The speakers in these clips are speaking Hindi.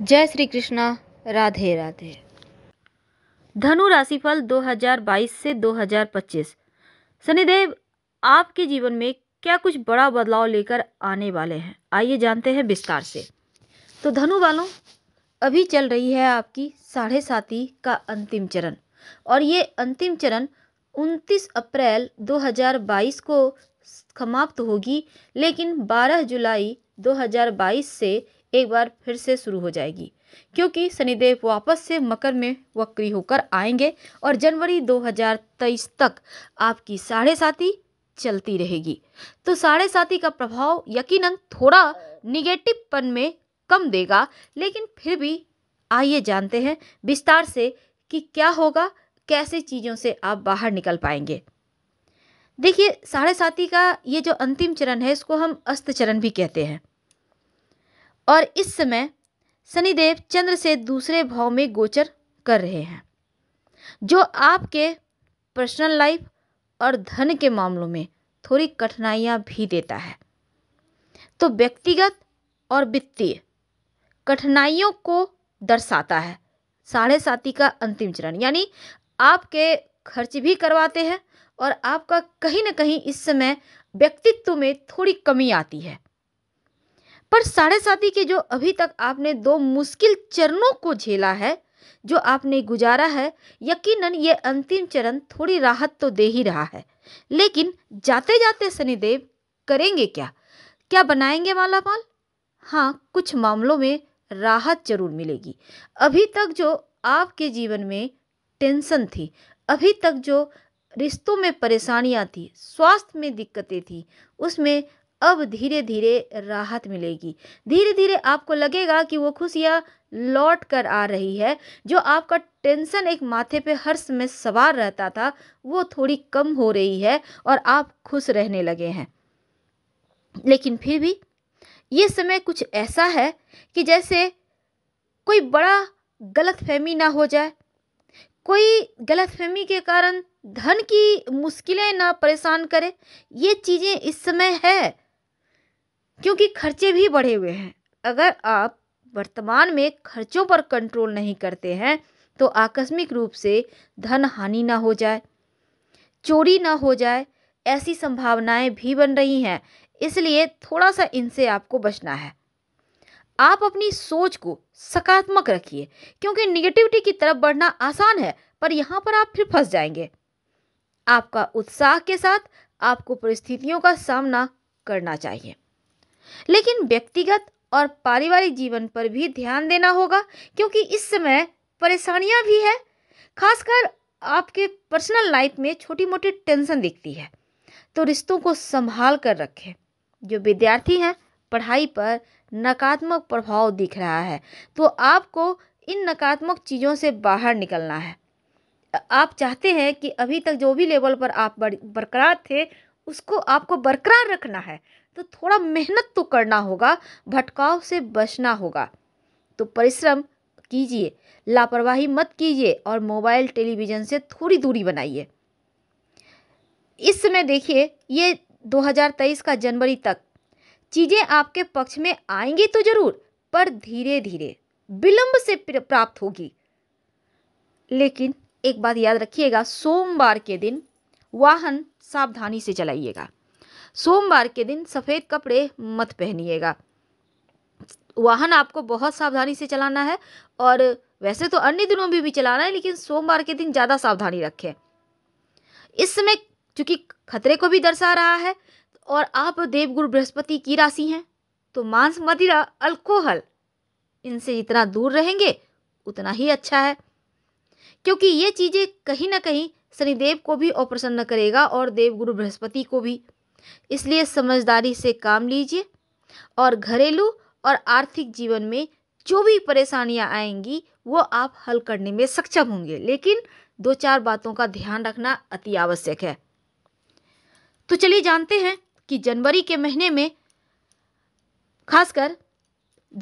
जय श्री कृष्णा राधे राधे धनु राशिफल 2022 से 2025 शनिदेव आपके जीवन में क्या कुछ बड़ा बदलाव लेकर आने वाले हैं आइए जानते हैं विस्तार से तो धनु वालों अभी चल रही है आपकी साढ़े साती का अंतिम चरण और ये अंतिम चरण 29 अप्रैल 2022 को समाप्त होगी लेकिन 12 जुलाई 2022 से एक बार फिर से शुरू हो जाएगी क्योंकि शनिदेव वापस से मकर में वक्री होकर आएंगे और जनवरी 2023 तक आपकी साढ़े साथी चलती रहेगी तो साढ़े साथी का प्रभाव यकीनन थोड़ा निगेटिवपन में कम देगा लेकिन फिर भी आइए जानते हैं विस्तार से कि क्या होगा कैसे चीज़ों से आप बाहर निकल पाएंगे देखिए साढ़े साथी का ये जो अंतिम चरण है इसको हम अस्त चरण भी कहते हैं और इस समय शनिदेव चंद्र से दूसरे भाव में गोचर कर रहे हैं जो आपके पर्सनल लाइफ और धन के मामलों में थोड़ी कठिनाइयाँ भी देता है तो व्यक्तिगत और वित्तीय कठिनाइयों को दर्शाता है साढ़े साथी का अंतिम चरण यानी आपके खर्च भी करवाते हैं और आपका कहीं ना कहीं इस समय व्यक्तित्व में थोड़ी कमी आती है पर साढ़े साथी के जो अभी तक आपने दो मुश्किल चरणों को झेला है जो आपने गुजारा है यकीनन ये अंतिम चरण थोड़ी राहत तो दे ही रहा है लेकिन जाते जाते शनिदेव करेंगे क्या क्या बनाएंगे माला माल हाँ कुछ मामलों में राहत जरूर मिलेगी अभी तक जो आपके जीवन में टेंशन थी अभी तक जो रिश्तों में परेशानियाँ थी स्वास्थ्य में दिक्कतें थी उसमें अब धीरे धीरे राहत मिलेगी धीरे धीरे आपको लगेगा कि वो खुशियाँ लौट कर आ रही है जो आपका टेंशन एक माथे पे हर समय सवार रहता था वो थोड़ी कम हो रही है और आप खुश रहने लगे हैं लेकिन फिर भी ये समय कुछ ऐसा है कि जैसे कोई बड़ा गलत फहमी ना हो जाए कोई गलत फहमी के कारण धन की मुश्किलें ना परेशान करे ये चीज़ें इस समय है क्योंकि खर्चे भी बढ़े हुए हैं अगर आप वर्तमान में खर्चों पर कंट्रोल नहीं करते हैं तो आकस्मिक रूप से धन हानि ना हो जाए चोरी ना हो जाए ऐसी संभावनाएं भी बन रही हैं इसलिए थोड़ा सा इनसे आपको बचना है आप अपनी सोच को सकारात्मक रखिए क्योंकि निगेटिविटी की तरफ बढ़ना आसान है पर यहाँ पर आप फिर फंस जाएंगे आपका उत्साह के साथ आपको परिस्थितियों का सामना करना चाहिए लेकिन व्यक्तिगत और पारिवारिक जीवन पर भी ध्यान देना होगा क्योंकि इस समय परेशानियां भी है खासकर आपके पर्सनल लाइफ में छोटी मोटी टेंशन दिखती है तो रिश्तों को संभाल कर रखें जो विद्यार्थी हैं पढ़ाई पर नकारात्मक प्रभाव दिख रहा है तो आपको इन नकारात्मक चीज़ों से बाहर निकलना है आप चाहते हैं कि अभी तक जो भी लेवल पर आप बरकरार थे उसको आपको बरकरार रखना है तो थोड़ा मेहनत तो करना होगा भटकाव से बचना होगा तो परिश्रम कीजिए लापरवाही मत कीजिए और मोबाइल टेलीविज़न से थोड़ी दूरी बनाइए इस समय देखिए ये 2023 का जनवरी तक चीज़ें आपके पक्ष में आएंगी तो ज़रूर पर धीरे धीरे विलंब से प्राप्त होगी लेकिन एक बात याद रखिएगा सोमवार के दिन वाहन सावधानी से चलाइएगा सोमवार के दिन सफ़ेद कपड़े मत पहनिएगा वाहन आपको बहुत सावधानी से चलाना है और वैसे तो अन्य दिनों में भी, भी चलाना है लेकिन सोमवार के दिन ज़्यादा सावधानी रखें इस समय चूँकि खतरे को भी दर्शा रहा है और आप देवगुरु बृहस्पति की राशि हैं तो मांस मदिरा अल्कोहल इनसे जितना दूर रहेंगे उतना ही अच्छा है क्योंकि ये चीज़ें कहीं ना कहीं शनिदेव को भी अप्रसन्न करेगा और देवगुरु बृहस्पति को भी इसलिए समझदारी से काम लीजिए और घरेलू और आर्थिक जीवन में जो भी परेशानियाँ आएंगी वो आप हल करने में सक्षम होंगे लेकिन दो चार बातों का ध्यान रखना अति आवश्यक है तो चलिए जानते हैं कि जनवरी के महीने में खासकर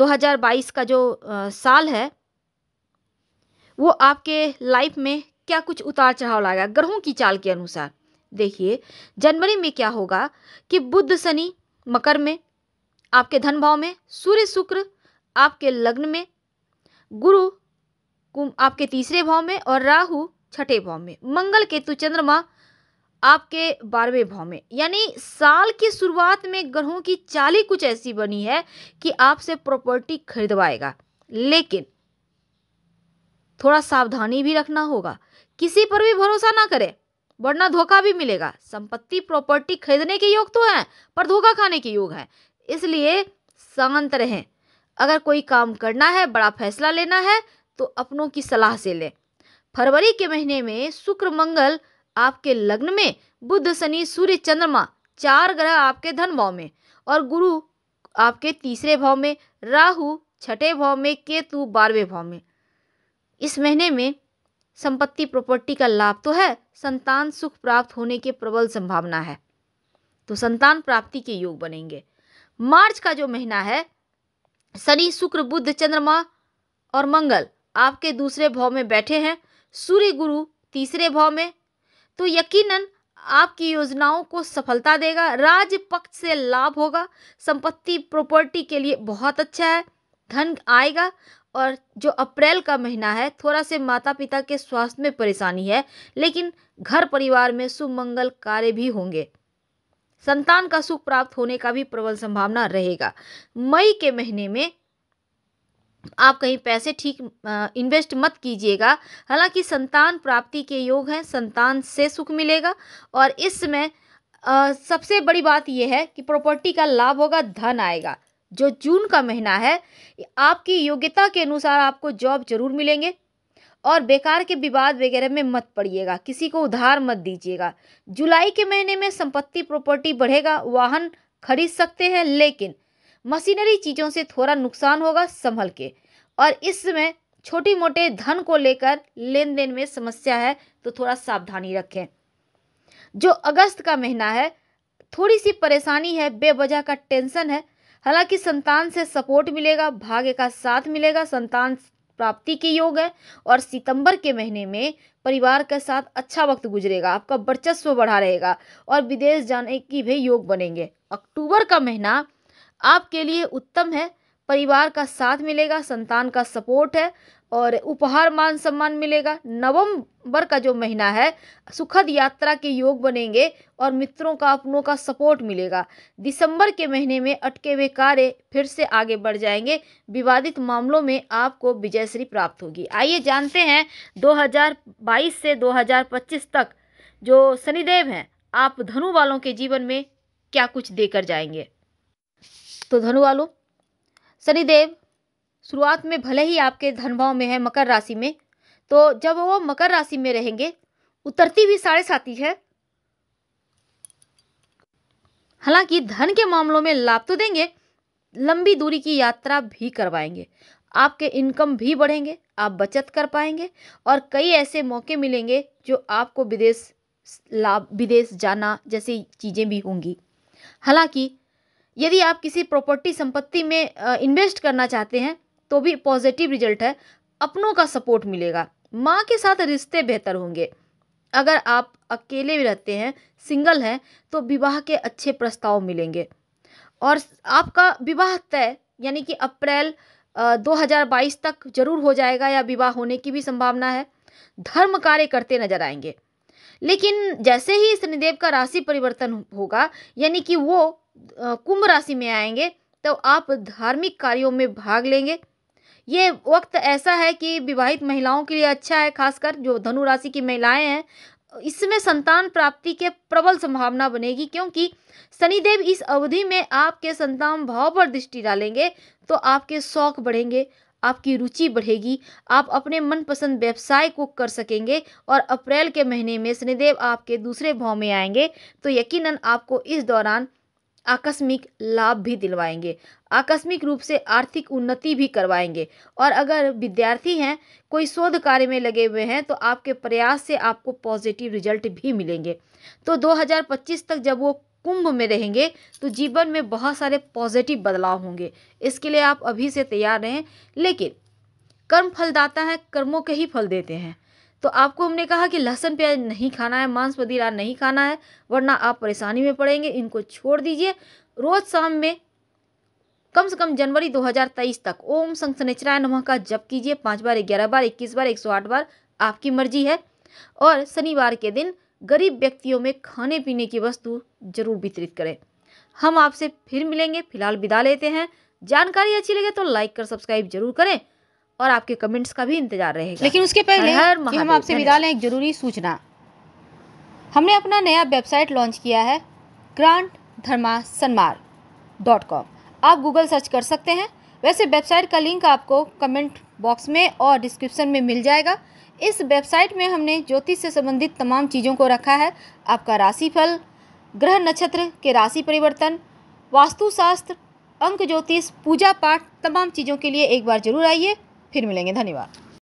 2022 का जो आ, साल है वो आपके लाइफ में क्या कुछ उतार चढ़ाव लाएगा ग्रहों की चाल के अनुसार देखिए जनवरी में क्या होगा कि बुद्ध शनि मकर में आपके धन भाव में सूर्य शुक्र आपके लग्न में गुरु आपके तीसरे भाव में और राहु छठे भाव में मंगल केतु चंद्रमा आपके बारहवें भाव में यानी साल की शुरुआत में ग्रहों की चाली कुछ ऐसी बनी है कि आपसे प्रॉपर्टी खरीदवाएगा लेकिन थोड़ा सावधानी भी रखना होगा किसी पर भी भरोसा ना करें वरना धोखा भी मिलेगा संपत्ति प्रॉपर्टी खरीदने के योग तो है पर धोखा खाने के योग है इसलिए शांत रहें अगर कोई काम करना है बड़ा फैसला लेना है तो अपनों की सलाह से लें फरवरी के महीने में शुक्र मंगल आपके लग्न में बुध शनि सूर्य चंद्रमा चार ग्रह आपके धन भाव में और गुरु आपके तीसरे भाव में राहु छठे भाव में केतु बारहवें भाव में इस महीने में संपत्ति प्रॉपर्टी का लाभ तो है संतान सुख प्राप्त होने के प्रबल संभावना है तो संतान प्राप्ति के योग बनेंगे मार्च का जो महीना है शनि शुक्र बुद्ध चंद्रमा और मंगल आपके दूसरे भाव में बैठे हैं सूर्य गुरु तीसरे भाव में तो यकीनन आपकी योजनाओं को सफलता देगा राज पक्ष से लाभ होगा संपत्ति प्रॉपर्टी के लिए बहुत अच्छा है धन आएगा और जो अप्रैल का महीना है थोड़ा से माता पिता के स्वास्थ्य में परेशानी है लेकिन घर परिवार में सुमंगल कार्य भी होंगे संतान का सुख प्राप्त होने का भी प्रबल संभावना रहेगा मई के महीने में आप कहीं पैसे ठीक इन्वेस्ट मत कीजिएगा हालांकि संतान प्राप्ति के योग हैं संतान से सुख मिलेगा और इस समय सबसे बड़ी बात यह है कि प्रॉपर्टी का लाभ होगा धन आएगा जो जून का महीना है आपकी योग्यता के अनुसार आपको जॉब जरूर मिलेंगे और बेकार के विवाद वगैरह में मत पड़िएगा किसी को उधार मत दीजिएगा जुलाई के महीने में संपत्ति प्रॉपर्टी बढ़ेगा वाहन खरीद सकते हैं लेकिन मशीनरी चीज़ों से थोड़ा नुकसान होगा संभल के और इसमें छोटी मोटे धन को लेकर लेन देन में समस्या है तो थोड़ा सावधानी रखें जो अगस्त का महीना है थोड़ी सी परेशानी है बेवजह का टेंशन है हालांकि संतान से सपोर्ट मिलेगा भाग्य का साथ मिलेगा संतान प्राप्ति के योग है और सितंबर के महीने में परिवार के साथ अच्छा वक्त गुजरेगा आपका वर्चस्व बढ़ा रहेगा और विदेश जाने की भी योग बनेंगे अक्टूबर का महीना आपके लिए उत्तम है परिवार का साथ मिलेगा संतान का सपोर्ट है और उपहार मान सम्मान मिलेगा नवंबर का जो महीना है सुखद यात्रा के योग बनेंगे और मित्रों का अपनों का सपोर्ट मिलेगा दिसंबर के महीने में अटके हुए कार्य फिर से आगे बढ़ जाएंगे विवादित मामलों में आपको विजयश्री प्राप्त होगी आइए जानते हैं 2022 से 2025 तक जो शनिदेव हैं आप धनु वालों के जीवन में क्या कुछ देकर जाएंगे तो धनु वालों शनिदेव शुरुआत में भले ही आपके धनभाव में है मकर राशि में तो जब वो मकर राशि में रहेंगे उतरती भी साढ़े साथी है हालांकि धन के मामलों में लाभ तो देंगे लंबी दूरी की यात्रा भी करवाएंगे आपके इनकम भी बढ़ेंगे आप बचत कर पाएंगे और कई ऐसे मौके मिलेंगे जो आपको विदेश लाभ विदेश जाना जैसी चीज़ें भी होंगी हालांकि यदि आप किसी प्रॉपर्टी संपत्ति में इन्वेस्ट करना चाहते हैं तो भी पॉजिटिव रिजल्ट है अपनों का सपोर्ट मिलेगा माँ के साथ रिश्ते बेहतर होंगे अगर आप अकेले भी रहते हैं सिंगल हैं तो विवाह के अच्छे प्रस्ताव मिलेंगे और आपका विवाह तय यानी कि अप्रैल 2022 तक जरूर हो जाएगा या विवाह होने की भी संभावना है धर्म कार्य करते नजर आएंगे लेकिन जैसे ही शनिदेव का राशि परिवर्तन होगा यानी कि वो कुंभ राशि में आएंगे तो आप धार्मिक कार्यों में भाग लेंगे ये वक्त ऐसा है कि विवाहित महिलाओं के लिए अच्छा है खासकर जो धनु राशि की महिलाएं हैं इसमें संतान प्राप्ति के प्रबल संभावना बनेगी क्योंकि शनिदेव इस अवधि में आपके संतान भाव पर दृष्टि डालेंगे तो आपके शौक बढ़ेंगे आपकी रुचि बढ़ेगी आप अपने मनपसंद व्यवसाय को कर सकेंगे और अप्रैल के महीने में शनिदेव आपके दूसरे भाव में आएंगे तो यकीनन आपको इस दौरान आकस्मिक लाभ भी दिलवाएंगे आकस्मिक रूप से आर्थिक उन्नति भी करवाएंगे और अगर विद्यार्थी हैं कोई शोध कार्य में लगे हुए हैं तो आपके प्रयास से आपको पॉजिटिव रिजल्ट भी मिलेंगे तो 2025 तक जब वो कुंभ में रहेंगे तो जीवन में बहुत सारे पॉजिटिव बदलाव होंगे इसके लिए आप अभी से तैयार रहें लेकिन कर्म फलदाता है कर्मों के ही फल देते हैं तो आपको हमने कहा कि लहसुन प्याज नहीं खाना है मांस पदीरा नहीं खाना है वरना आप परेशानी में पड़ेंगे इनको छोड़ दीजिए रोज़ शाम में कम से कम जनवरी 2023 तक ओम संसनेचराय नमह का जप कीजिए पाँच बार ग्यारह बार इक्कीस बार एक सौ आठ बार आपकी मर्जी है और शनिवार के दिन गरीब व्यक्तियों में खाने पीने की वस्तु जरूर वितरित करें हम आपसे फिर मिलेंगे फिलहाल विदा लेते हैं जानकारी अच्छी लगे तो लाइक कर सब्सक्राइब जरूर करें और आपके कमेंट्स का भी इंतजार रहेगा लेकिन उसके पहले हर कि हम आपसे विदा लें एक जरूरी सूचना हमने अपना नया वेबसाइट लॉन्च किया है grant Dharma Sanmar dot com आप गूगल सर्च कर सकते हैं वैसे वेबसाइट का लिंक आपको कमेंट बॉक्स में और डिस्क्रिप्शन में मिल जाएगा इस वेबसाइट में हमने ज्योतिष से संबंधित तमाम चीज़ों को रखा है आपका राशिफल ग्रह नक्षत्र के राशि परिवर्तन वास्तुशास्त्र अंक ज्योतिष पूजा पाठ तमाम चीज़ों के लिए एक बार जरूर आइए फिर मिलेंगे धन्यवाद